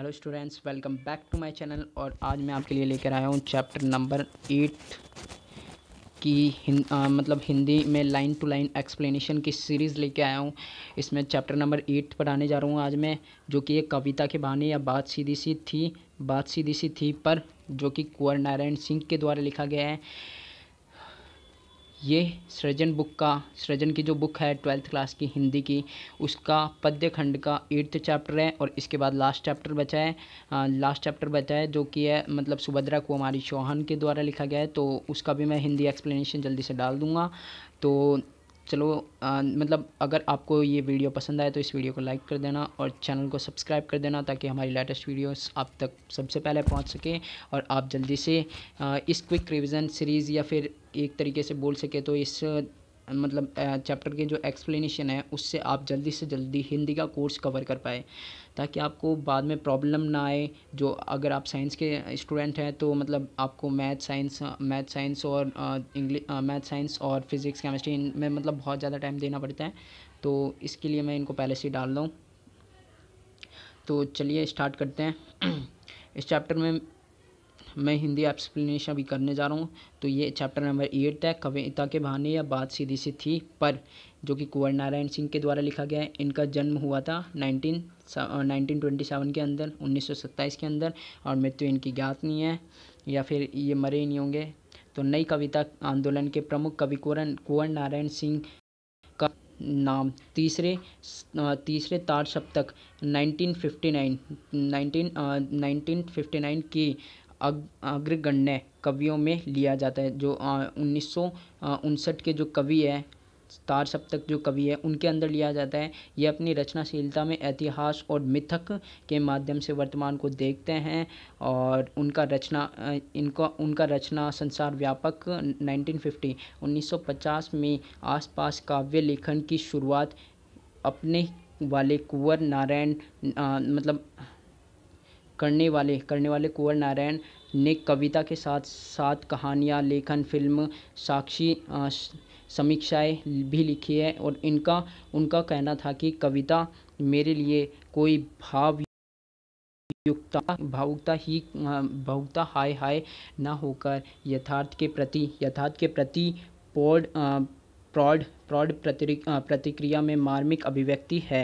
hello students welcome back to my channel और आज मैं आपके लिए लेकर आया हूँ चैप्टर नंबर एट की हिं, आ, मतलब हिंदी में लाइन टू लाइन एक्सप्लेनेशन की सीरीज़ लेके आया हूँ इसमें चैप्टर नंबर एट पढ़ाने जा रहा हूँ आज मैं जो कि एक कविता के बहाने या बात सीधी सी थी बात सीधी सी थी पर जो कि कुंवर नारायण सिंह के द्वारा लिखा गया है ये सृजन बुक का सृजन की जो बुक है ट्वेल्थ क्लास की हिंदी की उसका पद्य खंड का एट्थ चैप्टर है और इसके बाद लास्ट चैप्टर बचा है लास्ट चैप्टर बचा है जो कि है मतलब सुभद्रा कुमारी चौहान के द्वारा लिखा गया है तो उसका भी मैं हिंदी एक्सप्लेनेशन जल्दी से डाल दूँगा तो चलो आ, मतलब अगर आपको ये वीडियो पसंद आए तो इस वीडियो को लाइक कर देना और चैनल को सब्सक्राइब कर देना ताकि हमारी लेटेस्ट वीडियोस आप तक सबसे पहले पहुंच सके और आप जल्दी से आ, इस क्विक रिविज़न सीरीज़ या फिर एक तरीके से बोल सके तो इस मतलब चैप्टर के जो एक्सप्लेनेशन है उससे आप जल्दी से जल्दी हिंदी का कोर्स कवर कर पाए ताकि आपको बाद में प्रॉब्लम ना आए जो अगर आप साइंस के स्टूडेंट हैं तो मतलब आपको मैथ साइंस मैथ साइंस और इंग्लिश मैथ साइंस और फिज़िक्स केमिस्ट्री में मतलब बहुत ज़्यादा टाइम देना पड़ता है तो इसके लिए मैं इनको पहले से ही डाल दूँ तो चलिए स्टार्ट करते हैं इस चैप्टर में मैं हिंदी एक्सप्लेनेशन भी करने जा रहा हूँ तो ये चैप्टर नंबर एट है कविता के बहाने या बात सीधी सी थी पर जो कि कुंवर नारायण सिंह के द्वारा लिखा गया है इनका जन्म हुआ था नाइनटीन नाइनटीन ट्वेंटी सेवन के अंदर उन्नीस सौ सत्ताईस के अंदर और मृत्यु तो इनकी ज्ञात नहीं है या फिर ये मरे ही नहीं होंगे तो नई कविता आंदोलन के प्रमुख कवि कुंवर कुंवर नारायण सिंह का नाम तीसरे तीसरे तार सप्तक नाइनटीन फिफ्टी नाइन की अग्रगण्य कवियों में लिया जाता है जो उन्नीस सौ उनसठ के जो कवि है तार सप्तक जो कवि है उनके अंदर लिया जाता है ये अपनी रचनाशीलता में इतिहास और मिथक के माध्यम से वर्तमान को देखते हैं और उनका रचना इनको उनका रचना संसार व्यापक 1950 1950 में आसपास काव्य लेखन की शुरुआत अपने वाले कुंवर नारायण मतलब करने वाले करने वाले कुंवर नारायण ने कविता के साथ साथ कहानियाँ लेखन फिल्म साक्षी समीक्षाएं भी लिखी है और इनका उनका कहना था कि कविता मेरे लिए कोई भाव युक्ता भावुकता ही भावुकता हाय हाय ना होकर यथार्थ के प्रति यथार्थ के प्रति पौड प्रौढ़ प्रौढ़ प्रतिक्रिया में मार्मिक अभिव्यक्ति है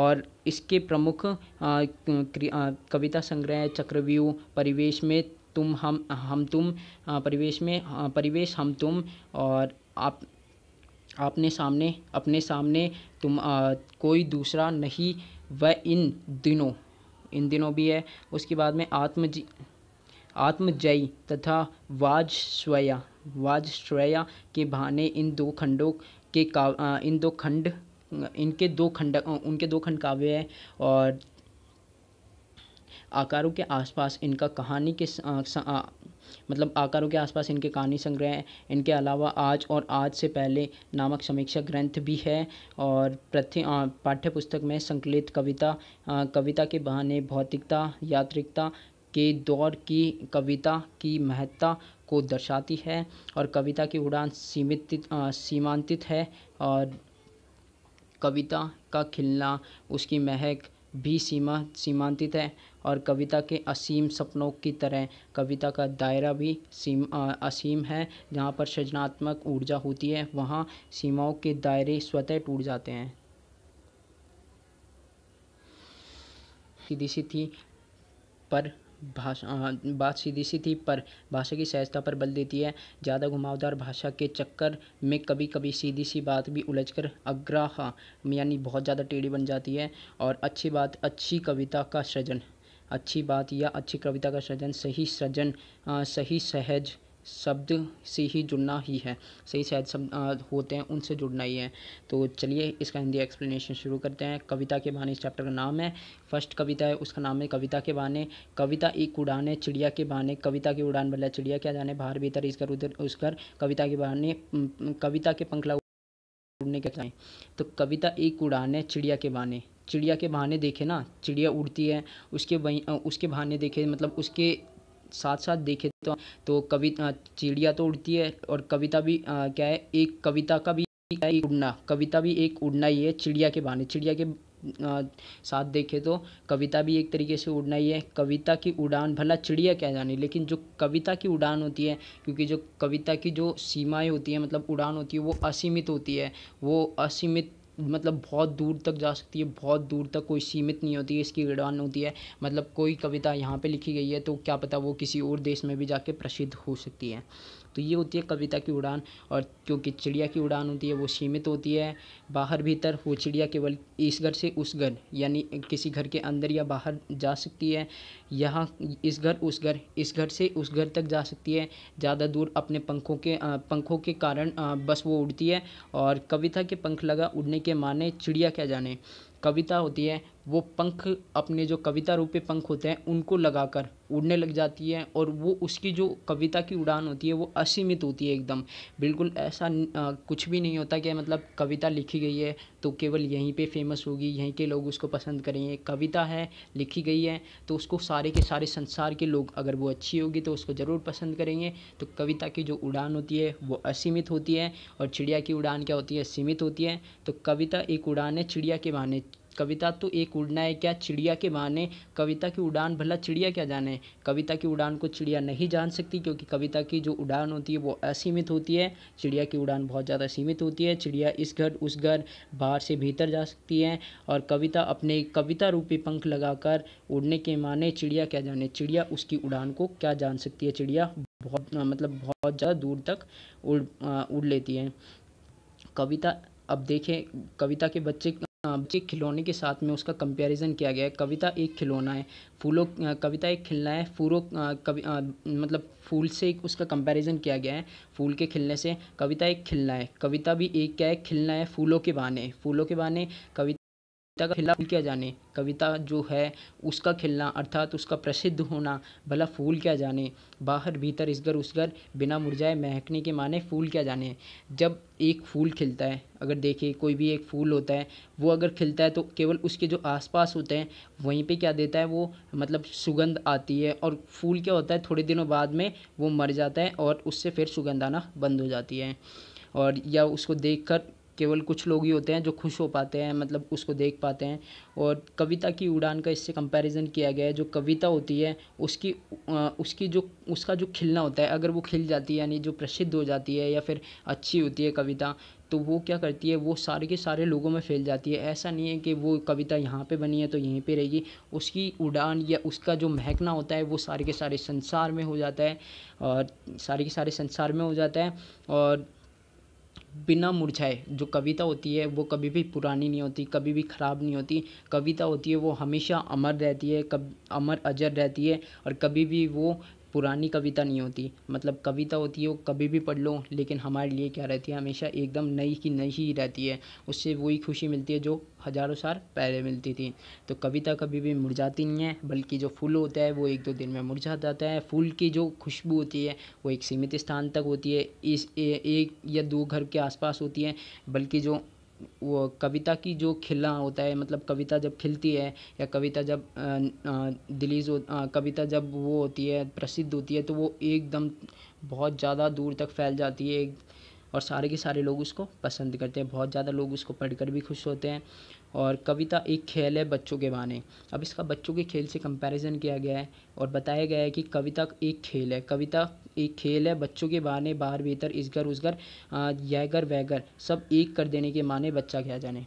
और इसके प्रमुख कविता संग्रह चक्रव्यूह परिवेश में तुम हम हम तुम परिवेश में परिवेश हम तुम और आप आपने सामने अपने सामने तुम आ, कोई दूसरा नहीं व इन दिनों इन दिनों भी है उसके बाद में आत्मजी आत्मजयी तथा वाज स्वया वाजश्रया के बहाने इन दो खंडों के का इन दो खंड इनके दो खंड उनके दो खंड काव्य हैं और आकारों के आसपास इनका कहानी के मतलब आकारों के आसपास इनके कहानी संग्रह हैं इनके अलावा आज और आज से पहले नामक समीक्षा ग्रंथ भी है और प्रति पाठ्य पुस्तक में संकलित कविता आ, कविता के बहाने भौतिकता यात्रिकता के दौर की कविता की महत्ता को दर्शाती है और कविता की उड़ान सीमित सीमांतित है और कविता का खिलना उसकी महक भी सीमा सीमांतित है और कविता के असीम सपनों की तरह कविता का दायरा भी सीम आ, असीम है जहाँ पर सृजनात्मक ऊर्जा होती है वहाँ सीमाओं के दायरे स्वतः टूट जाते हैं सीधी थी पर भाषा हाँ, बात सीधी सी थी पर भाषा की सहजता पर बल देती है ज़्यादा घुमावदार भाषा के चक्कर में कभी कभी सीधी सी बात भी उलझ कर अग्राहा यानी बहुत ज़्यादा टेढ़ी बन जाती है और अच्छी बात अच्छी कविता का सृजन अच्छी बात या अच्छी कविता का सृजन सही सृजन हाँ, सही सहज शब्द से ही जुड़ना ही है सही शायद शब्द होते हैं उनसे जुड़ना ही है तो चलिए इसका हिंदी एक्सप्लेनेशन शुरू करते हैं कविता के बहाने इस चैप्टर का नाम है फर्स्ट कविता है उसका नाम है कविता के बहाने कविता एक उड़ान है चिड़िया के बहाने कविता की उड़ान बल्ला चिड़िया क्या जाने बाहर भीतर इसकर उधर उस कर कविता के बहाने कविता के पंखला उड़ने के चाहें तो कविता एक उड़ान है चिड़िया के बहाने चिड़िया के बहाने देखे ना चिड़िया उड़ती है उसके वहीं उसके बहाने देखे मतलब उसके साथ साथ देखे तो तो कविता चिड़िया तो उड़ती है और कविता भी आ, क्या है एक कविता का भी है उड़ना कविता भी एक उड़ना ही है चिड़िया के बहाने चिड़िया के आ, साथ देखे तो कविता भी एक तरीके से उड़ना ही है कविता की उड़ान भला चिड़िया क्या जाने लेकिन जो कविता की उड़ान होती है क्योंकि जो कविता की जो सीमाएं होती है मतलब उड़ान होती है वो असीमित होती है वो असीमित मतलब बहुत दूर तक जा सकती है बहुत दूर तक कोई सीमित नहीं होती है इसकी विद्वान होती है मतलब कोई कविता यहाँ पे लिखी गई है तो क्या पता वो किसी और देश में भी जाके प्रसिद्ध हो सकती है तो ये होती है कविता की उड़ान और क्योंकि चिड़िया की उड़ान होती है वो सीमित होती है बाहर भीतर वो चिड़िया केवल इस घर से उस घर यानी किसी घर के अंदर या बाहर जा सकती है यहाँ इस घर उस घर इस घर से उस घर तक जा सकती है ज़्यादा दूर अपने पंखों के पंखों के कारण बस वो उड़ती है और कविता के पंख लगा उड़ने के माने चिड़िया क्या जाने कविता होती है वो पंख अपने जो कविता रूपी पंख होते हैं उनको लगाकर उड़ने लग जाती है और वो उसकी जो कविता की उड़ान होती है वो असीमित होती है एकदम बिल्कुल ऐसा आ, कुछ भी नहीं होता कि मतलब कविता लिखी गई है तो केवल यहीं पे फेमस होगी यहीं के लोग उसको पसंद करेंगे कविता है लिखी गई है तो उसको सारे के सारे संसार के लोग अगर वो अच्छी होगी तो उसको ज़रूर पसंद करेंगे तो कविता की जो उड़ान होती है वो असीमित होती है और चिड़िया की उड़ान क्या होती है सीमित होती है तो कविता एक उड़ान है चिड़िया के बहाने कविता तो एक उड़ना है क्या चिड़िया के माने कविता की उड़ान भला चिड़िया क्या जाने कविता की उड़ान को चिड़िया नहीं जान सकती क्योंकि कविता की जो उड़ान होती है वो असीमित होती है चिड़िया की उड़ान बहुत ज़्यादा सीमित होती है चिड़िया इस घर उस घर बाहर से भीतर जा सकती है और कविता अपने कविता रूपी पंख लगाकर उड़ने के माने चिड़िया क्या जाने चिड़िया उसकी उड़ान को क्या जान सकती है चिड़िया बहुत मतलब बहुत ज़्यादा दूर तक उड़ उड़ लेती है कविता अब देखें कविता के बच्चे बच्चे खिलौने के साथ में उसका कंपैरिजन किया गया है कविता एक खिलौना है फूलों कविता एक खिलना है फूलों कवि मतलब फूल से उसका कंपैरिजन किया गया है फूल के खिलने से कविता एक खिलना है कविता भी एक क्या है खिलना है फूलों के बहाने फूलों के बहाने कवि का खिला फूल क्या जाने कविता जो है उसका खिलना अर्थात उसका प्रसिद्ध होना भला फूल क्या जाने बाहर भीतर इसगर उसगर बिना मुरझाए महकने के माने फूल क्या जाने जब एक फूल खिलता है अगर देखिए कोई भी एक फूल होता है वो अगर खिलता है तो केवल उसके जो आसपास होते हैं वहीं पे क्या देता है वो मतलब सुगंध आती है और फूल क्या होता है थोड़े दिनों बाद में वो मर जाता है और उससे फिर सुगंध आना बंद हो जाती है और या उसको देखकर केवल कुछ लोग ही होते हैं जो खुश हो पाते हैं मतलब उसको देख पाते हैं और कविता की उड़ान का इससे कंपैरिजन किया गया है जो कविता होती है उसकी उसकी जो उसका जो खिलना होता है अगर वो खिल जाती है यानी जो प्रसिद्ध हो जाती है या फिर अच्छी होती है कविता तो वो क्या करती है वो सारे के सारे लोगों में फैल जाती है ऐसा नहीं है कि वो कविता यहाँ पर बनी है तो यहीं पर रहेगी उसकी उड़ान या उसका जो महकना होता है वो सारे के सारे संसार में हो जाता है और सारे के सारे संसार में हो जाता है और बिना मुरझाए जो कविता होती है वो कभी भी पुरानी नहीं होती कभी भी ख़राब नहीं होती कविता होती है वो हमेशा अमर रहती है कब अमर अजर रहती है और कभी भी वो पुरानी कविता नहीं होती मतलब कविता होती है वो कभी भी पढ़ लो लेकिन हमारे लिए क्या रहती है हमेशा एकदम नई की नई ही रहती है उससे वही खुशी मिलती है जो हज़ारों साल पहले मिलती थी तो कविता कभी भी मुरझाती नहीं है बल्कि जो फूल होता है वो एक दो दिन में मुरझा जाता है फूल की जो खुशबू होती है वो एक सीमित स्थान तक होती है इस ए, एक या दो घर के आसपास होती है बल्कि जो वो कविता की जो खिलना होता है मतलब कविता जब खिलती है या कविता जब दिलीज हो कविता जब वो होती है प्रसिद्ध होती है तो वो एकदम बहुत ज़्यादा दूर तक फैल जाती है और सारे के सारे लोग उसको पसंद करते हैं बहुत ज़्यादा लोग उसको पढ़कर भी खुश होते हैं और कविता एक खेल है बच्चों के बहाने अब इसका बच्चों के खेल से कंपैरिजन किया गया है और बताया गया है कि कविता एक खेल है कविता एक खेल है बच्चों के बहाने बाहर भीतर इस घर उस घर यह घर वह घर सब एक कर देने के माने बच्चा क्या जाने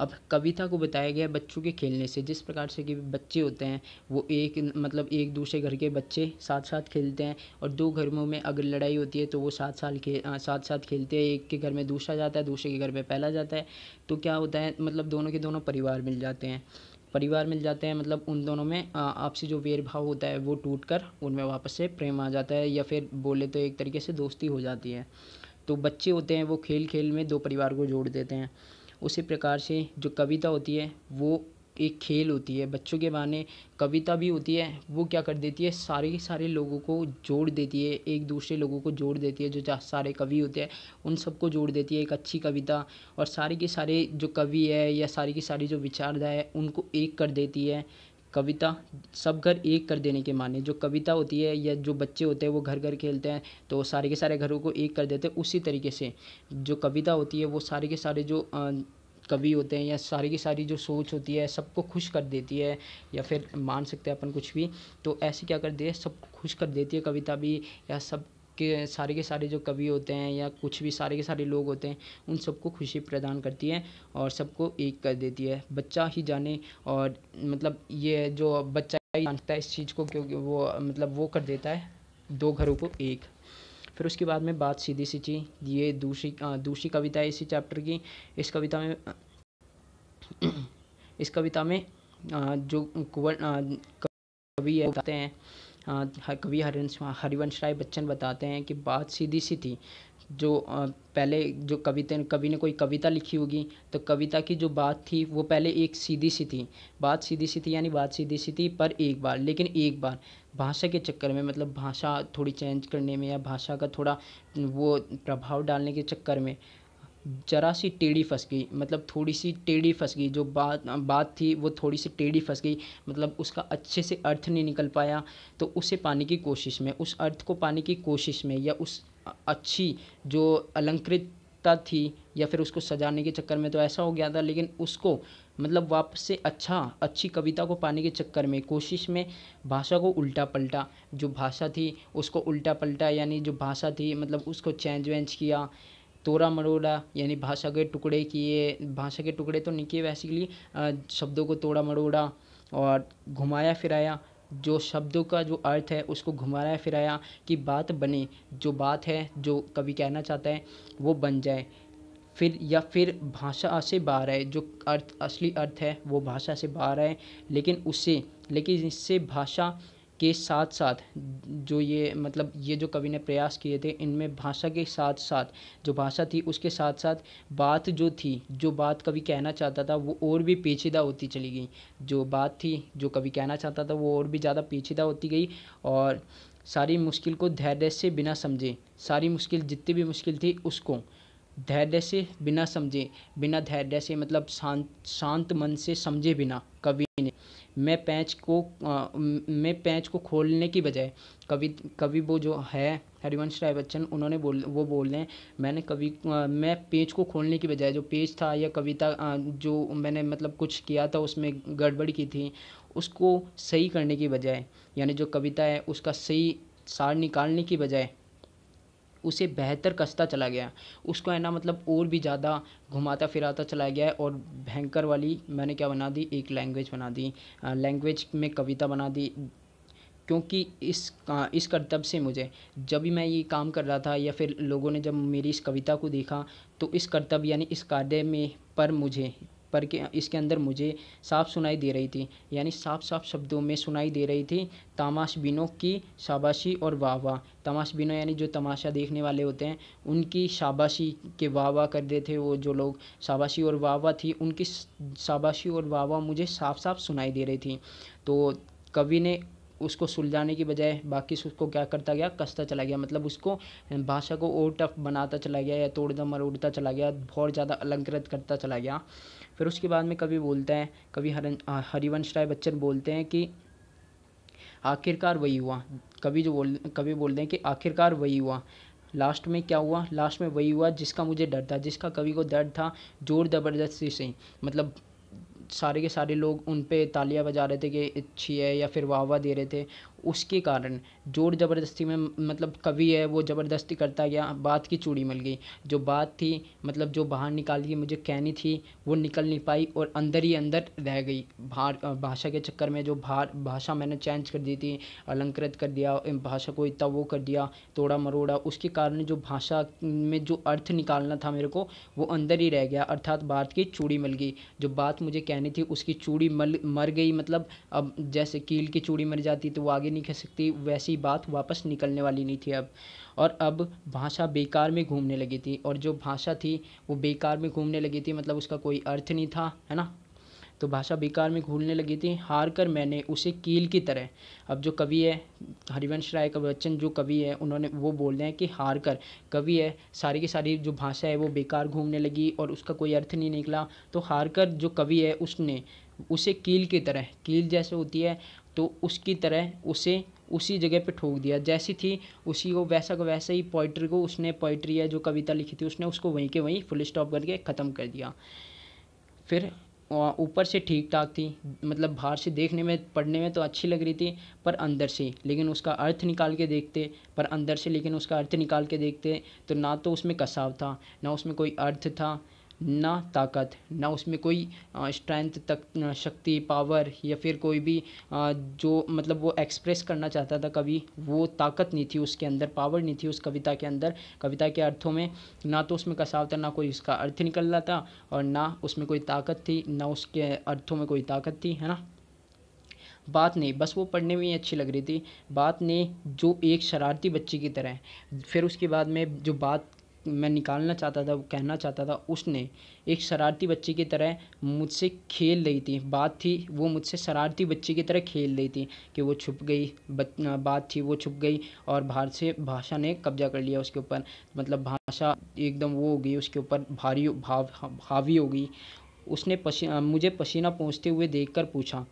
अब कविता को बताया गया बच्चों के खेलने से जिस प्रकार से कि बच्चे होते हैं वो एक मतलब एक दूसरे घर के बच्चे साथ साथ खेलते हैं और दो घरों में अगर लड़ाई होती है तो वो साथ साल खे साथ साथ खेलते हैं एक के घर में दूसरा जाता है दूसरे के घर में पहला जाता है तो क्या होता है मतलब दोनों के दोनों परिवार मिल जाते हैं परिवार मिल जाते हैं मतलब उन दोनों में आपसी जो वेरभाव होता है वो टूट कर उनमें वापस से प्रेम आ जाता है या फिर बोले तो एक तरीके से दोस्ती हो जाती है तो बच्चे होते हैं वो खेल खेल में दो परिवार को जोड़ देते हैं उसी प्रकार से जो कविता होती है वो एक खेल होती है बच्चों के बहाने कविता भी होती है वो क्या कर देती है सारे के सारे लोगों को जोड़ देती है एक दूसरे लोगों को जोड़ देती है जो सारे कवि होते हैं उन सबको जोड़ देती है एक अच्छी कविता और सारे के सारे जो कवि है या सारी की सारी जो विचारधारा है उनको एक कर देती है कविता सब घर एक कर देने के माने जो कविता होती है या जो बच्चे होते हैं वो घर घर खेलते हैं तो सारे के सारे घरों को एक कर देते हैं उसी तरीके से जो कविता होती है वो सारे के सारे जो कवि होते हैं या सारी की सारी जो सोच होती है सबको खुश कर देती है या फिर मान सकते हैं अपन कुछ भी तो ऐसे क्या कर दे सब खुश कर देती है कविता भी या सब के सारे के सारे जो कवि होते हैं या कुछ भी सारे के सारे लोग होते हैं उन सबको खुशी प्रदान करती है और सबको एक कर देती है बच्चा ही जाने और मतलब ये जो बच्चा ही जानता है इस चीज़ को क्योंकि वो मतलब वो कर देता है दो घरों को एक फिर उसके बाद में बात सीधी सी थी ये दूसरी दूसरी कविता है इसी चैप्टर की इस कविता में इस कविता में जो कुंवर कवि बताते हैं कवि हरिवंश हरिवंश राय बच्चन बताते हैं कि बात सीधी सी थी जो पहले जो कविता कवि ने कोई कविता लिखी होगी तो कविता की जो बात थी वो पहले एक सीधी सी थी बात सीधी सी थी यानी बात सीधी सी थी पर एक बार लेकिन एक बार भाषा के चक्कर में मतलब भाषा थोड़ी चेंज करने में या भाषा का थोड़ा वो प्रभाव डालने के चक्कर में ज़रा सी टेढ़ी फंस गई मतलब थोड़ी सी टेढ़ी फंस गई जो बात बात थी वो थोड़ी सी टेढ़ी फंस गई मतलब उसका अच्छे से अर्थ नहीं निकल पाया तो उसे पाने की कोशिश में उस अर्थ को पाने की कोशिश में या उस अच्छी जो अलंकृतता थी या फिर उसको सजाने के चक्कर में तो ऐसा हो गया था लेकिन उसको मतलब वापस से अच्छा अच्छी कविता को पाने के चक्कर में कोशिश में भाषा को उल्टा पलटा जो भाषा थी उसको उल्टा पलटा यानी जो भाषा थी मतलब उसको चेंज वेंज किया तोड़ा मरोड़ा यानी भाषा के टुकड़े किए भाषा के टुकड़े तो नहीं किए बेसिकली शब्दों को तोड़ा मरोड़ा और घुमाया फिराया जो शब्दों का जो अर्थ है उसको घुमाया फिराया कि बात बने जो बात है जो कवि कहना चाहता है वो बन जाए फिर या फिर भाषा से बाहर है जो अर्थ असली अर्थ है वो भाषा से बाहर है लेकिन उससे लेकिन इससे भाषा के साथ साथ जो ये मतलब ये जो कवि ने प्रयास किए थे इनमें भाषा के साथ साथ जो भाषा थी उसके साथ साथ बात जो थी जो बात कवि कहना चाहता था वो और भी पेचीदा होती चली गई जो बात थी जो कवि कहना चाहता था वो और भी ज़्यादा पेचीदा होती गई और सारी मुश्किल को धैर्य से बिना समझे सारी मुश्किल जितनी भी मुश्किल थी उसको धैर्य से बिना समझे बिना धैर्य से मतलब शांत शांत मन से समझे बिना कवि ने मैं पैंच को मैं पैंच को खोलने की बजाय कवि कवि वो जो है हरिवंश राय बच्चन उन्होंने बोल वो बोल रहे हैं मैंने कवि मैं पेज को खोलने की बजाय जो पेज था या कविता जो मैंने मतलब कुछ किया था उसमें गड़बड़ की थी उसको सही करने की बजाय यानी जो कविता है उसका सही सार निकालने की बजाय उसे बेहतर कसता चला गया उसको है ना मतलब और भी ज़्यादा घुमाता फिराता चला गया और भयंकर वाली मैंने क्या बना दी एक लैंग्वेज बना दी लैंग्वेज में कविता बना दी क्योंकि इस इस कर्तव्य से मुझे जब भी मैं ये काम कर रहा था या फिर लोगों ने जब मेरी इस कविता को देखा तो इस कर्तव्य यानी इस कार्य में पर मुझे पर के इसके अंदर मुझे साफ सुनाई दे रही थी यानी साफ साफ शब्दों में सुनाई दे रही थी तमाशबिनों की शाबाशी और वाह वाह तमाशबिनों यानी जो तमाशा देखने वाले होते हैं उनकी शाबाशी के वाह वाह कर रहे थे वो जो लोग शाबाशी और वाह वाह थी उनकी शाबाशी और वाह वाह मुझे साफ साफ सुनाई दे रही थी तो कवि ने उसको सुलझाने की बजाय बाकी उसको क्या करता गया कसता चला गया मतलब उसको भाषा को और टफ बनाता चला गया या तोड़ता मरोड़ता चला गया बहुत ज़्यादा अलंकृत करता चला गया फिर उसके बाद में कभी बोलते हैं कभी हरन हरिवंश राय बच्चन बोलते हैं कि आखिरकार वही हुआ कभी जो बोल कभी बोलते हैं कि आखिरकार वही हुआ लास्ट में क्या हुआ लास्ट में वही हुआ जिसका मुझे डर था जिसका कवि को डर था ज़ोर ज़बरदस्ती से मतलब सारे के सारे लोग उन पर तालियाँ बजा रहे थे कि अच्छी है या फिर वाह वाह दे रहे थे उसके कारण जोर ज़बरदस्ती में मतलब कवि है वो ज़बरदस्ती करता गया बात की चूड़ी मिल गई जो बात थी मतलब जो बाहर के मुझे कहनी थी वो निकल नहीं पाई और अंदर ही अंदर रह गई भार भाषा के चक्कर में जो भार भाषा मैंने चेंज कर दी थी अलंकृत कर दिया भाषा को इतना वो कर दिया तोड़ा मरोड़ा उसके कारण जो भाषा में जो अर्थ निकालना था मेरे को वो अंदर ही रह गया अर्थात बात की चूड़ी मिल गई जो बात मुझे कहनी थी उसकी चूड़ी मल मर गई मतलब अब जैसे कील की चूड़ी मर जाती तो वो आगे आगे नहीं कह सकती वैसी बात वापस निकलने वाली नहीं थी अब और अब भाषा बेकार में घूमने लगी थी और जो भाषा थी वो बेकार में घूमने लगी थी मतलब उसका कोई अर्थ नहीं था है ना तो भाषा बेकार में घूलने लगी थी हार कर मैंने उसे कील की तरह अब जो कवि है हरिवंश राय का बच्चन जो कवि है उन्होंने वो बोल रहे हैं कि हार कर कवि है सारी की सारी जो भाषा है वो बेकार घूमने लगी और उसका कोई अर्थ नहीं निकला तो हार कर जो कवि है उसने उसे कील की तरह कील जैसे होती है तो उसकी तरह उसे उसी जगह पे ठोक दिया जैसी थी उसी को वैसा को वैसा ही पोइट्री को उसने पोइट्री है जो कविता लिखी थी उसने उसको वहीं के वहीं फुल स्टॉप करके ख़त्म कर दिया फिर ऊपर से ठीक ठाक थी मतलब बाहर से देखने में पढ़ने में तो अच्छी लग रही थी पर अंदर से लेकिन उसका अर्थ निकाल के देखते पर अंदर से लेकिन उसका अर्थ निकाल के देखते तो ना तो उसमें कसाव था ना उसमें कोई अर्थ था ना ताकत ना उसमें कोई स्ट्रेंथ तक शक्ति पावर या फिर कोई भी जो मतलब वो एक्सप्रेस करना चाहता था कभी वो ताकत नहीं थी उसके अंदर पावर नहीं थी उस कविता के अंदर कविता के अर्थों में ना तो उसमें कसाव था ना कोई उसका अर्थ निकल रहा था और ना उसमें कोई ताकत थी ना उसके अर्थों में कोई ताकत थी है ना बात नहीं बस वो पढ़ने में ही अच्छी लग रही थी बात नहीं जो एक शरारती बच्चे की तरह फिर उसके बाद में जो बात मैं निकालना चाहता था वो कहना चाहता था उसने एक शरारती बच्चे की तरह मुझसे खेल रही थी बात थी वो मुझसे शरारती बच्चे की तरह खेल रही थी कि वो छुप गई बात थी वो छुप गई और बाहर से भाषा ने कब्जा कर लिया उसके ऊपर मतलब भाषा एकदम वो हो गई उसके ऊपर भारी भाव हावी हो गई उसने पसी मुझे पसीना पहुँचते हुए कर पूछा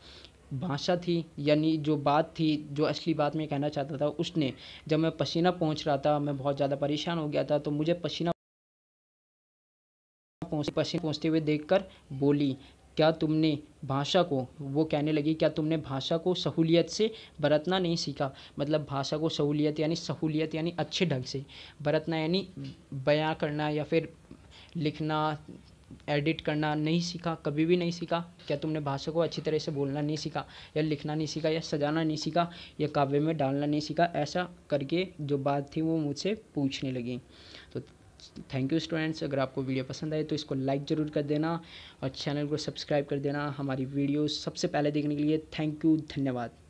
भाषा थी यानी जो बात थी जो असली बात मैं कहना चाहता था उसने जब मैं पसीना पहुंच रहा था मैं बहुत ज़्यादा परेशान हो गया था तो मुझे पसीना पहुँच पसीना पहुँचते हुए देखकर बोली क्या तुमने भाषा को वो कहने लगी क्या तुमने भाषा को सहूलियत से बरतना नहीं सीखा मतलब भाषा को सहूलियत यानी सहूलियत यानी अच्छे ढंग से बरतना यानी बयां करना या फिर लिखना एडिट करना नहीं सीखा कभी भी नहीं सीखा क्या तुमने भाषा को अच्छी तरह से बोलना नहीं सीखा या लिखना नहीं सीखा या सजाना नहीं सीखा या काव्य में डालना नहीं सीखा ऐसा करके जो बात थी वो मुझसे पूछने लगी तो थैंक यू स्टूडेंट्स अगर आपको वीडियो पसंद आए तो इसको लाइक ज़रूर कर देना और चैनल को सब्सक्राइब कर देना हमारी वीडियो सबसे पहले देखने के लिए थैंक यू धन्यवाद